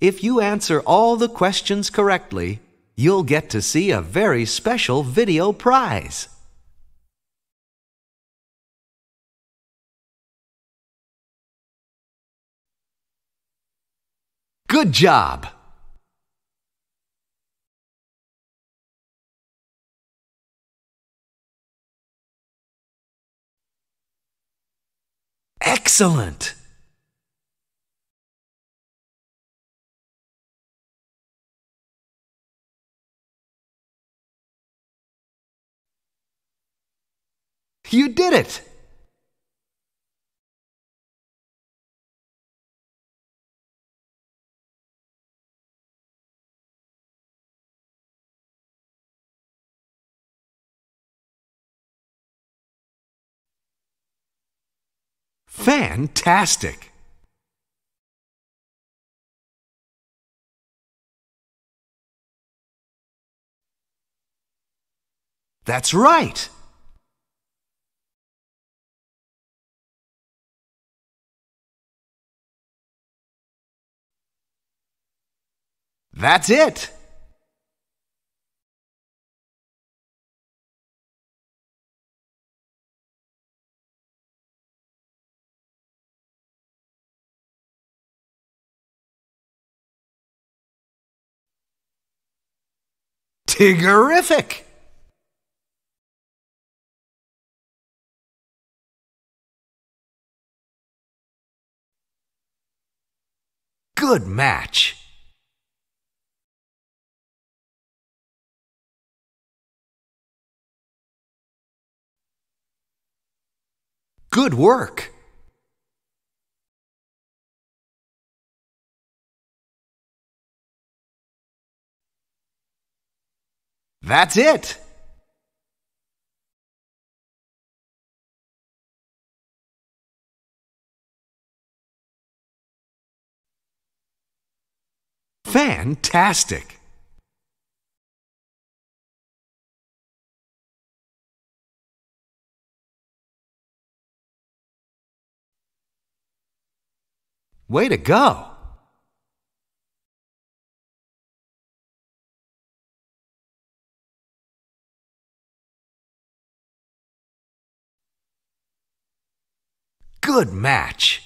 If you answer all the questions correctly, you'll get to see a very special video prize. Good job! Excellent! You did it! Fantastic! That's right! That's it. Tigerific! Good match. Good work! That's it! Fantastic! Way to go! Good match.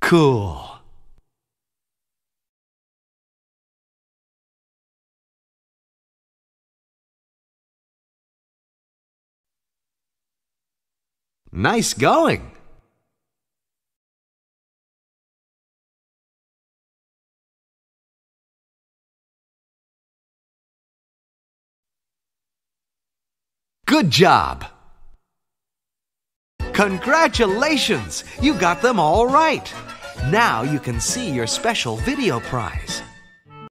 Cool. Nice going! Good job! Congratulations! You got them all right! Now you can see your special video prize.